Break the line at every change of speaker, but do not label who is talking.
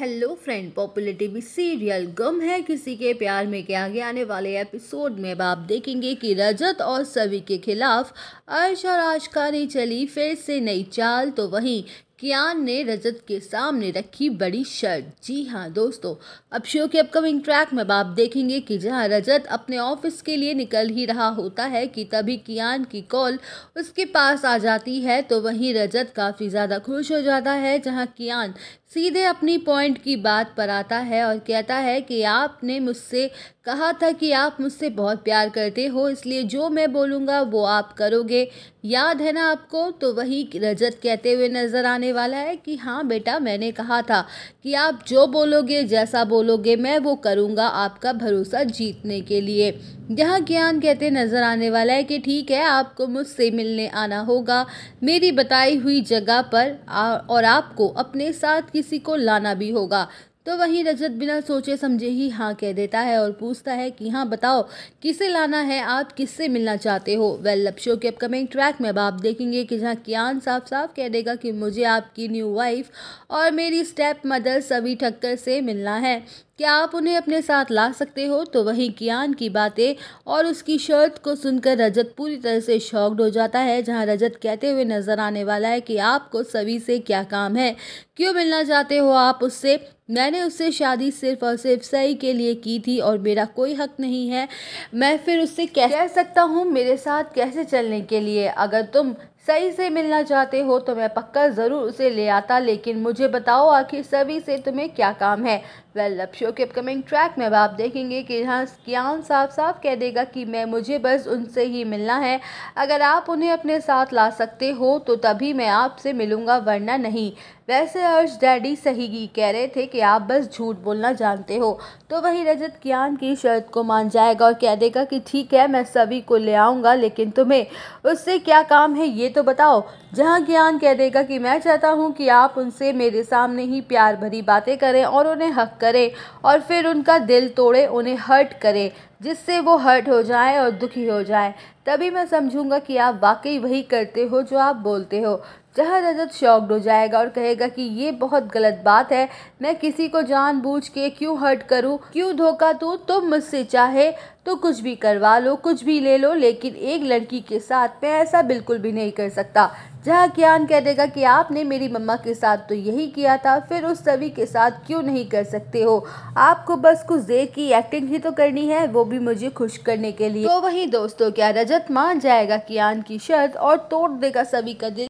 hello friend popular TV serial गम है किसी के प्यार में के आगे आने वाले एपिसोड में अब आप देखेंगे कि रजत और सभी के खिलाफ अर्श और आशका ने चली फिर से नई चाल तो वहीं कियान ने रजत के सामने रखी बड़ी शर्ट जी हाँ दोस्तों अब शो के अपकमिंग ट्रैक में आप देखेंगे कि जहाँ रजत अपने ऑफिस के लिए निकल ही रहा होता है कि तभी कियान की कॉल उसके पास आ जाती है तो वहीं रजत काफ़ी ज़्यादा खुश हो जाता है जहाँ कियान सीधे अपनी पॉइंट की बात पर आता है और कहता है कि आपने मुझसे कहा था कि आप मुझसे बहुत प्यार करते हो इसलिए जो मैं बोलूँगा वो आप करोगे याद है ना आपको तो वही रजत कहते हुए नज़र आने होने वाला है कि हाँ बेटा मैंने कहा था कि आप जो बोलोगे जैसा बोलोगे मैं वो करूँगा आपका भरोसा जीतने के लिए यहाँ ज्ञान कहते नज़र आने वाला है कि ठीक है आपको मुझसे मिलने आना होगा मेरी बताई हुई जगह पर और आपको अपने साथ किसी को लाना भी होगा तो वहीं रजत बिना सोचे समझे ही हाँ कह देता है और पूछता है कि हाँ बताओ किसे लाना है आप किससे मिलना चाहते हो वेल लव शो के अपकमिंग ट्रैक में अब आप देखेंगे कि जहाँ कियान साफ साफ कह देगा कि मुझे आपकी न्यू वाइफ और मेरी स्टेप मदर सभी ठक्कर से मिलना है क्या आप उन्हें अपने साथ ला सकते हो तो वहीं कियान की बातें और उसकी शर्त को सुनकर रजत पूरी तरह से शॉक्ड हो जाता है जहां रजत कहते हुए नजर आने वाला है कि आपको सभी से क्या काम है क्यों मिलना चाहते हो आप उससे मैंने उससे शादी सिर्फ और सिर्फ सही के लिए की थी और मेरा कोई हक नहीं है मैं फिर उससे कह सकता हूँ मेरे साथ कैसे चलने के लिए अगर तुम सही से मिलना चाहते हो तो मैं पक्का ज़रूर उसे ले आता लेकिन मुझे बताओ आखिर सभी से तुम्हें क्या काम है वेल लव शो के अपकमिंग ट्रैक में अब आप देखेंगे कि यहाँ क्या साफ साफ कह देगा कि मैं मुझे बस उनसे ही मिलना है अगर आप उन्हें अपने साथ ला सकते हो तो तभी मैं आपसे मिलूँगा वरना नहीं वैसे अर्श डैडी सही ही कह रहे थे कि आप बस झूठ बोलना जानते हो तो वही रजत ज्ञान की शर्त को मान जाएगा और कह देगा कि ठीक है मैं सभी को ले आऊँगा लेकिन तुम्हें उससे क्या काम है ये तो बताओ जहाँ ज्ञान कह देगा कि मैं चाहता हूँ कि आप उनसे मेरे सामने ही प्यार भरी बातें करें और उन्हें हक करें और फिर उनका दिल तोड़े उन्हें हर्ट करें जिससे वो हर्ट हो जाए और दुखी हो जाए तभी मैं समझूंगा कि आप वाकई वही करते हो जो आप बोलते हो जहाँ रजत शॉक्ड हो जाएगा और कहेगा कि ये बहुत गलत बात है मैं किसी को जानबूझ के क्यों हर्ट करूँ क्यों धोखा दूँ तुम तो मुझसे चाहे तो कुछ भी करवा लो कुछ भी ले लो लेकिन एक लड़की के साथ मैं ऐसा बिल्कुल भी नहीं कर सकता जहाँ क्यान कह देगा कि आपने मेरी मम्मा के साथ तो यही किया था फिर उस सभी के साथ क्यों नहीं कर सकते हो आपको बस कुछ देर की एक्टिंग ही तो करनी है वो भी मुझे खुश करने के लिए तो वही दोस्तों क्या रजत मान जाएगा कियान की शर्त और तोड़ देगा सभी का दिल